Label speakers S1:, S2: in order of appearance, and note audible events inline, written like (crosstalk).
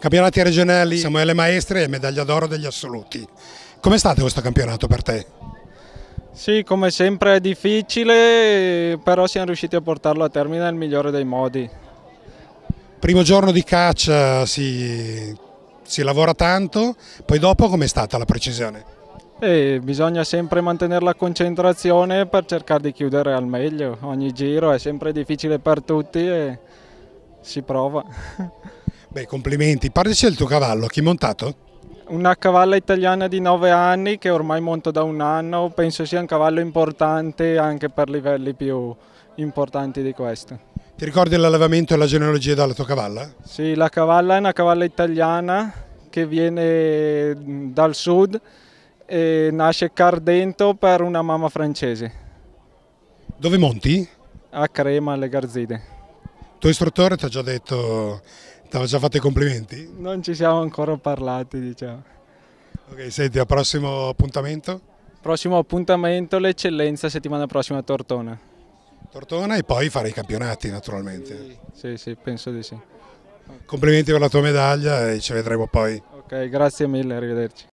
S1: Campionati regionali, Samuele Maestri e medaglia d'oro degli assoluti. Come è stato questo campionato per te?
S2: Sì, come sempre è difficile, però siamo riusciti a portarlo a termine nel migliore dei modi.
S1: Primo giorno di caccia eh, si, si lavora tanto, poi dopo com'è stata la precisione?
S2: E eh, bisogna sempre mantenere la concentrazione per cercare di chiudere al meglio. Ogni giro è sempre difficile per tutti e si prova. (laughs) Beh, complimenti.
S1: Parlici del tuo cavallo, chi hai montato?
S2: Una cavalla italiana di 9 anni che ormai monto da un anno, penso sia un cavallo importante anche per livelli più importanti di questo.
S1: Ti ricordi l'allevamento e la genealogia della tua cavalla?
S2: Sì, la cavalla è una cavalla italiana che viene dal sud e nasce Cardento per una mamma francese.
S1: Dove monti?
S2: A Crema, alle Garzide.
S1: Il tuo istruttore ti ha già detto ti avevo già fatto i complimenti?
S2: Non ci siamo ancora parlati, diciamo. Ok, senti, al prossimo appuntamento? Prossimo appuntamento, l'eccellenza settimana prossima a Tortona.
S1: Tortona e poi fare i campionati, naturalmente. Sì, sì, sì penso di sì. Complimenti per la tua medaglia e ci vedremo poi. Ok, grazie mille, arrivederci.